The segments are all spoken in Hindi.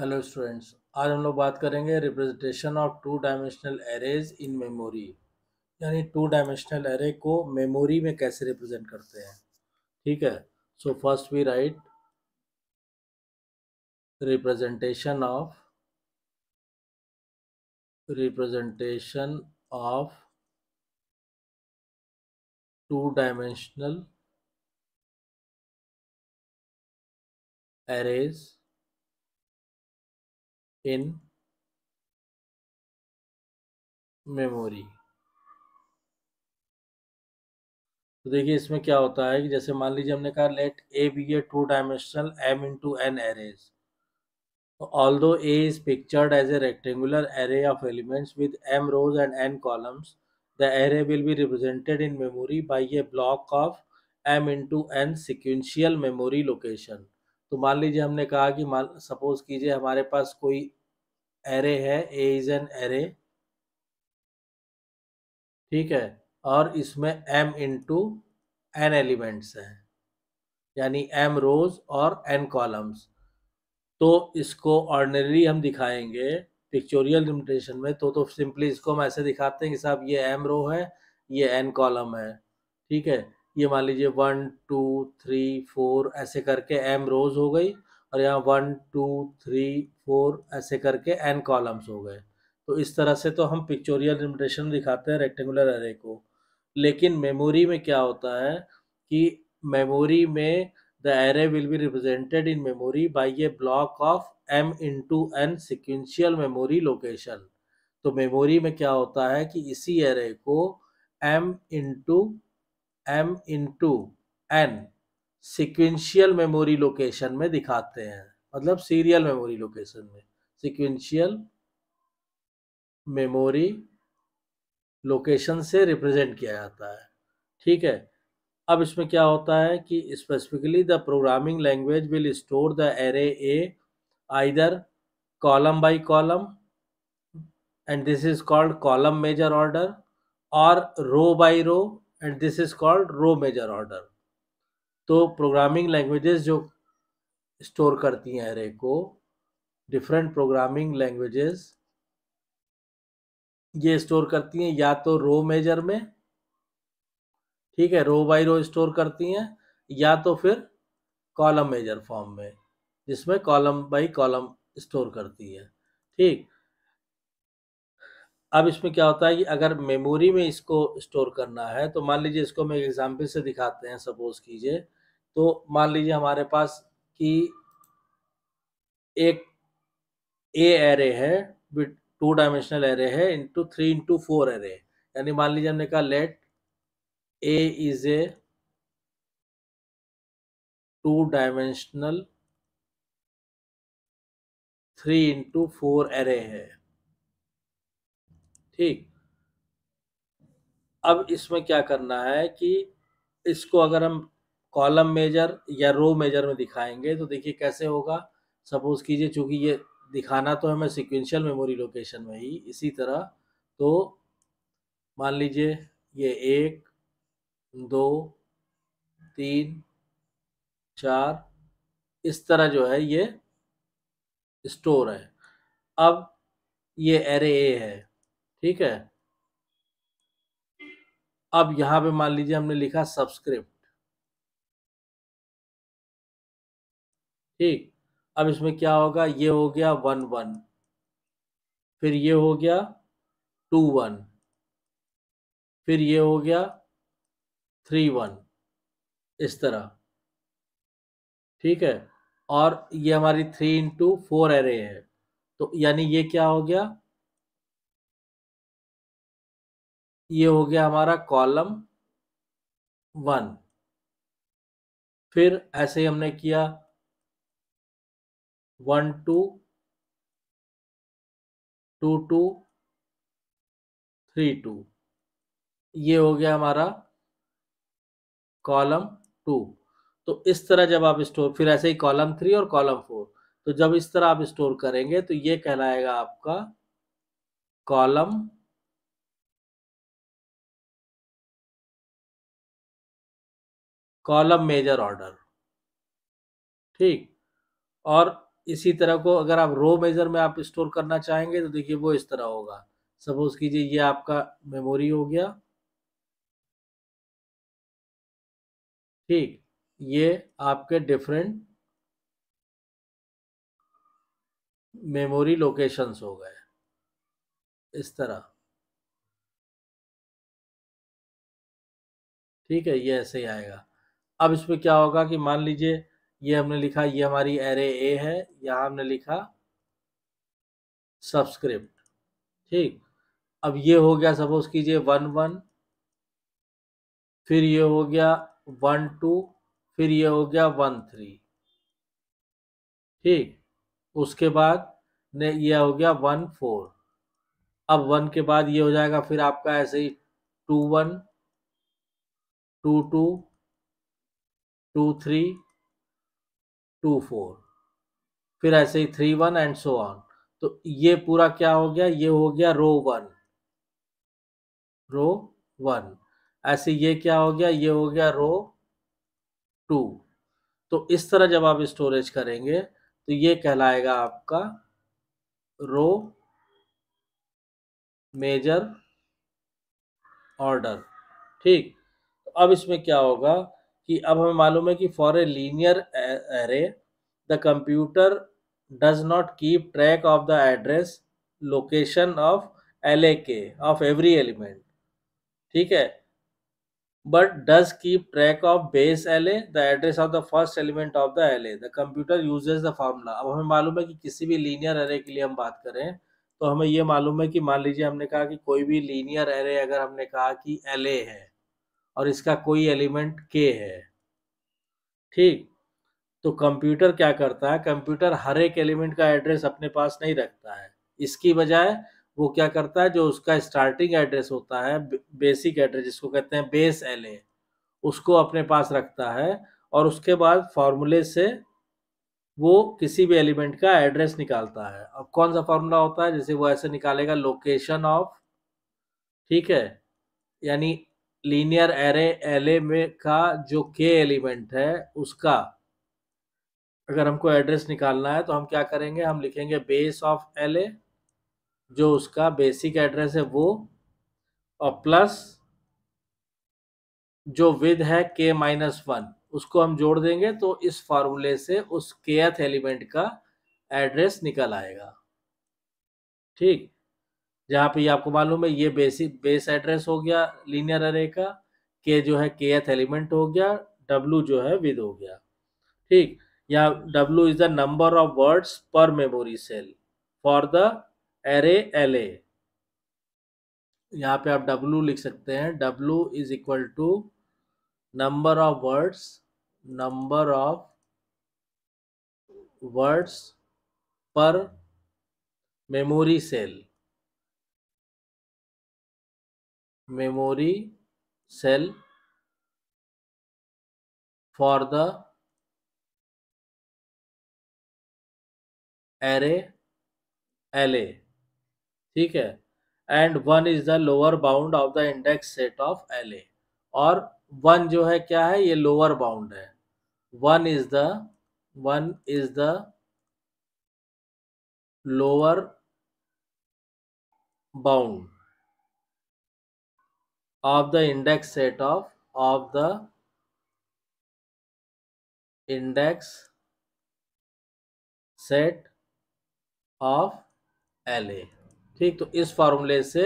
हेलो स्टूडेंट्स आज हम लोग बात करेंगे representation of two dimensional arrays in memory यानी टू डायमेंशनल एरे को मेमोरी में कैसे रिप्रेजेंट करते हैं ठीक है so first we write representation of representation of two dimensional arrays in memory तो देखिए इसमें क्या होता है कि जैसे मान लीजिए हमने कहा let A be a two dimensional M into N arrays although A is pictured as a rectangular array of elements with M rows and N columns the array will be represented in memory by a block of M into N sequential memory location तो मान लीजिए हमने कहा कि मान सपोज कीजिए हमारे पास कोई एरे है ए इज एन एरे ठीक है और इसमें एम इंटू एन एलिमेंट्स हैं यानी एम रोज और एन कॉलम्स तो इसको ऑर्डनरी हम दिखाएंगे पिक्चोरियल लिमिटेशन में तो तो सिंपली इसको हम ऐसे दिखाते हैं कि साहब ये एम रो है ये एन कॉलम है ठीक है ये मान लीजिए वन टू थ्री फोर ऐसे करके एम रोज हो गई और यहाँ वन टू थ्री फोर ऐसे करके एन कॉलम्स हो गए तो इस तरह से तो हम पिक्चोरियल लिमिटेशन दिखाते हैं रेक्टेंगुलर एरे को लेकिन मेमोरी में क्या होता है कि मेमोरी में the array will be represented in memory by a block of M into N sequential memory location तो मेमोरी में क्या होता है कि इसी एरे को M into M into N sequential memory location में दिखाते हैं मतलब सीरियल मेमोरी लोकेशन में सिक्वेंशियल मेमोरी लोकेशन से रिप्रेजेंट किया जाता है ठीक है अब इसमें क्या होता है कि specifically the programming language will store the array A either column by column and this is called column major order और row by row and this is called row major order तो प्रोग्रामिंग लैंग्वेजेस जो स्टोर करती हैं एरे को डिफरेंट प्रोग्रामिंग लैंग्वेजेस ये स्टोर करती हैं या तो रो मेजर में ठीक है रो बाई रो स्टोर करती हैं या तो फिर कॉलम मेजर फॉर्म में जिसमें कॉलम बाई कॉलम स्टोर करती है ठीक अब इसमें क्या होता है कि अगर मेमोरी में इसको स्टोर करना है तो मान लीजिए इसको हम एग्जाम्पल से दिखाते हैं सपोज कीजिए तो मान लीजिए हमारे पास कि एक ए एरे है टू डायमेंशनल एरे है into three into four array यानी मान लीजिए हमने कहा let A is a two dimensional three into four array है ठीक अब इसमें क्या करना है कि इसको अगर हम कॉलम मेजर या रो मेजर में दिखाएंगे तो देखिए कैसे होगा सपोज कीजिए चूंकि ये दिखाना तो हमें सिक्वेंशियल मेमोरी लोकेशन में ही इसी तरह तो मान लीजिए ये एक दो तीन चार इस तरह जो है ये स्टोर है अब ये एरे ए है ठीक है अब यहां पे मान लीजिए हमने लिखा सब्सक्रिप्ट ठीक अब इसमें क्या होगा ये हो गया वन वन फिर ये हो गया टू वन फिर ये हो गया थ्री वन इस तरह ठीक है और ये हमारी थ्री इंटू फोर एरे है तो यानी ये क्या हो गया ये हो गया हमारा कॉलम वन फिर ऐसे ही हमने किया one two two two three two ये हो गया हमारा कॉलम टू तो इस तरह जब आप स्टोर फिर ऐसे ही कॉलम थ्री और कॉलम फोर तो जब इस तरह आप स्टोर करेंगे तो ये कहलाएगा आपका कॉलम कॉलम मेजर ऑर्डर ठीक और इसी तरह को अगर आप रो मेजर में आप स्टोर करना चाहेंगे तो देखिए वो इस तरह होगा सपोज कीजिए ये आपका मेमोरी हो गया ठीक ये आपके डिफरेंट मेमोरी लोकेशंस हो गए इस तरह ठीक है ये ऐसे ही आएगा अब इसमें क्या होगा कि मान लीजिए ये हमने लिखा ये हमारी एरे ए है यहाँ हमने लिखा सब्सक्रिप्ट ठीक अब ये हो गया सपोज कीजिए वन वन फिर ये हो गया वन टू फिर ये हो गया वन थ्री ठीक उसके बाद ने ये हो गया वन फोर अब वन के बाद ये हो जाएगा फिर आपका ऐसे ही two one two two two three two four फिर ऐसे ही three one and so on तो ये पूरा क्या हो गया ये हो गया रो वन रो वन ऐसे ये क्या हो गया ये हो गया रो टू तो इस तरह जब आप स्टोरेज करेंगे तो ये कहलाएगा आपका रो मेजर ऑर्डर ठीक तो अब इसमें क्या होगा कि अब हमें मालूम है कि for a linear array the computer does not keep track of the address location of L A K of every element ठीक है but does keep track of base L A the address of the first element of the L A the computer uses the formula अब हमें मालूम है कि किसी भी लीनियर एरे के लिए हम बात करें तो हमें यह मालूम है कि मान लीजिए हमने कहा कि कोई भी लीनियर एरे अगर हमने कहा कि एल ए है और इसका कोई एलिमेंट के है ठीक तो कंप्यूटर क्या करता है कंप्यूटर हर एक एलिमेंट का एड्रेस अपने पास नहीं रखता है इसकी बजाय वो क्या करता है जो उसका स्टार्टिंग एड्रेस होता है बेसिक एड्रेस जिसको कहते हैं बेस एल उसको अपने पास रखता है और उसके बाद फार्मूले से वो किसी भी एलिमेंट का एड्रेस निकालता है अब कौन सा फार्मूला होता है जैसे वो ऐसे निकालेगा लोकेशन ऑफ ठीक है यानी लीनियर एरे एल में का जो के एलिमेंट है उसका अगर हमको एड्रेस निकालना है तो हम क्या करेंगे हम लिखेंगे बेस ऑफ एल जो उसका बेसिक एड्रेस है वो और प्लस जो विद है के माइनस वन उसको हम जोड़ देंगे तो इस फार्मूले से उस केथ एलिमेंट का एड्रेस निकल आएगा ठीक जहाँ पे आपको मालूम है ये बेसिक बेस एड्रेस हो गया लीनियर अरे का के जो है के एथ एलिमेंट हो गया डब्लू जो है विद हो गया ठीक या W is the number of words per memory cell for the array L A यहाँ पे आप डब्लू लिख सकते हैं W is equal to number of words number of words per memory cell memory cell for the array LA ठीक है and one is the lower bound of the index set of L A और वन जो है क्या है ये लोअर बाउंड है one is the one is the lower bound of the index set of of the index set of L A ठीक तो इस फॉर्मूले से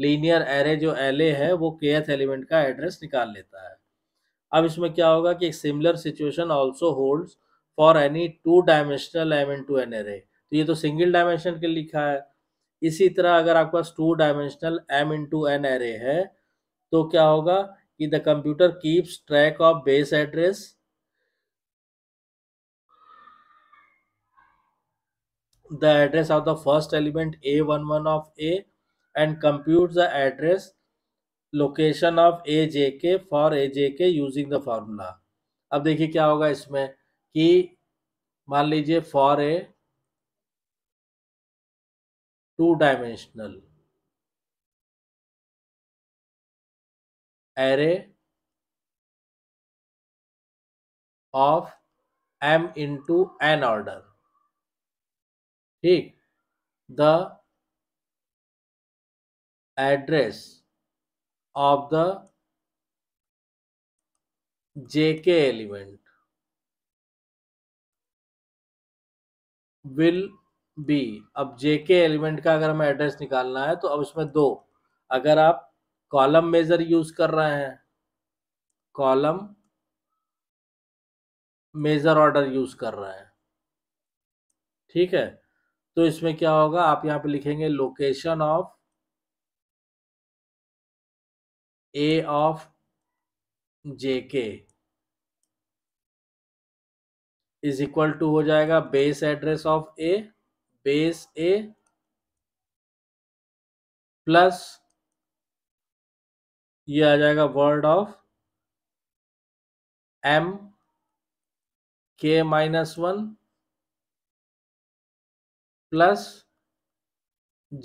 लीनियर एरे जो एल ए है वो के एथ एलिमेंट का एड्रेस निकाल लेता है अब इसमें क्या होगा कि एक similar situation also hold for any two dimensional M into N array तो ये तो सिंगल डायमेंशन के लिखा है इसी तरह अगर आपके पास two dimensional M into N array है तो क्या होगा कि the computer keeps track of base address the address of the first element A one one of A and compute the address location of A J K for A J के यूजिंग द फॉर्मूला अब देखिए क्या होगा इसमें कि मान लीजिए for a two dimensional array of m into n order ठीक the address of the jk element will be अब jk एलिमेंट का अगर हमें एड्रेस निकालना है तो अब इसमें दो अगर आप कॉलम मेजर यूज कर रहे हैं कॉलम मेजर ऑर्डर यूज कर रहे हैं ठीक है तो इसमें क्या होगा आप यहां पे लिखेंगे location of A of J K is equal to हो जाएगा base address of A base A plus ये आ जाएगा word of M K minus one plus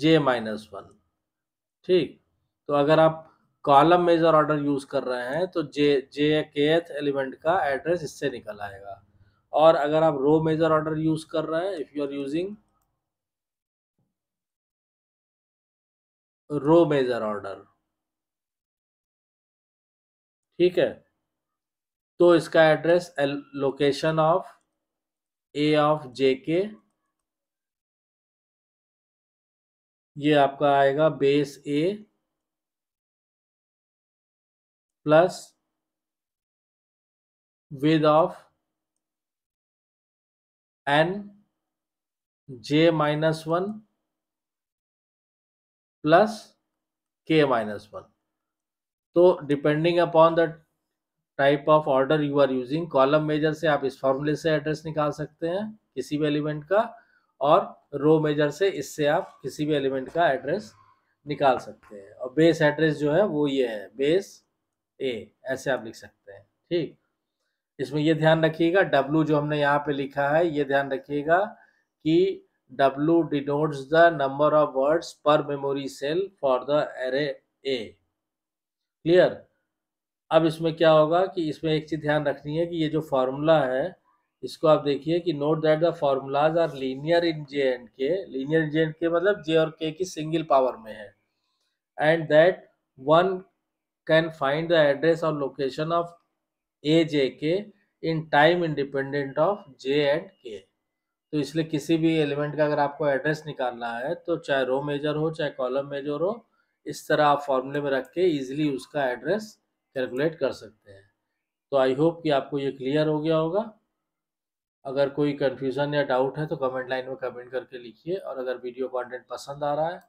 J minus one ठीक तो अगर आप कॉलम मेजर ऑर्डर यूज कर रहे हैं तो जे जे के एलिमेंट का एड्रेस इससे निकल आएगा और अगर आप रो मेजर ऑर्डर यूज कर रहे हैं if you are using row major order ठीक है तो इसका address location of A of J K ये आपका आएगा base A plus with of N J minus one plus K minus one तो depending upon the type of order you are using column major से आप इस फॉर्मूले से एड्रेस निकाल सकते हैं किसी भी एलिमेंट का और रो मेजर से इससे आप किसी भी एलिमेंट का एड्रेस निकाल सकते हैं और बेस एड्रेस जो है वो ये है बेस ए ऐसे आप लिख सकते हैं ठीक इसमें ये ध्यान रखिएगा डब्लू जो हमने यहाँ पे लिखा है ये ध्यान रखिएगा कि W denotes the number of words per memory cell for the array A clear अब इसमें क्या होगा कि इसमें एक चीज़ ध्यान रखनी है कि ये जो फार्मूला है इसको आप देखिए कि note that the formulas are linear in J and K linear in J and K मतलब जे और के की सिंगल पावर में है and that one can find the address और location of A J K in time independent of J and K तो इसलिए किसी भी एलिमेंट का अगर आपको एड्रेस निकालना है तो चाहे रो मेजर हो चाहे कॉलम मेजर हो इस तरह आप फॉर्मूले में रख के ईजिली उसका एड्रेस कैलकुलेट कर सकते हैं तो आई होप कि आपको ये क्लियर हो गया होगा अगर कोई कन्फ्यूज़न या डाउट है तो कमेंट लाइन में कमेंट करके लिखिए और अगर वीडियो कंटेंट पसंद आ रहा है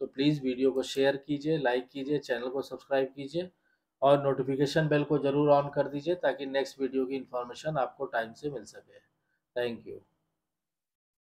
तो प्लीज़ वीडियो को शेयर कीजिए लाइक कीजिए चैनल को सब्सक्राइब कीजिए और नोटिफिकेशन बेल को ज़रूर ऑन कर दीजिए ताकि नेक्स्ट वीडियो की इन्फॉर्मेशन आपको टाइम से मिल सके थैंक यू